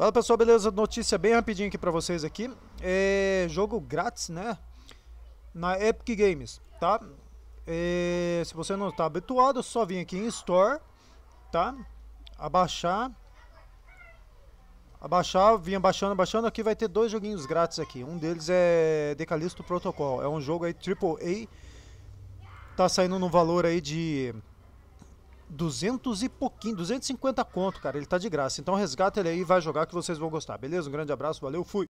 Fala pessoal, beleza? Notícia bem rapidinho aqui pra vocês aqui. É jogo grátis, né? Na Epic Games, tá? É, se você não está habituado, é só vir aqui em Store, tá? Abaixar. Abaixar, vim abaixando, abaixando. Aqui vai ter dois joguinhos grátis aqui. Um deles é Decalisto Protocol. É um jogo aí AAA. Tá saindo no valor aí de 200 e pouquinho, 250 conto, cara. Ele tá de graça. Então resgata ele aí e vai jogar que vocês vão gostar. Beleza? Um grande abraço, valeu, fui.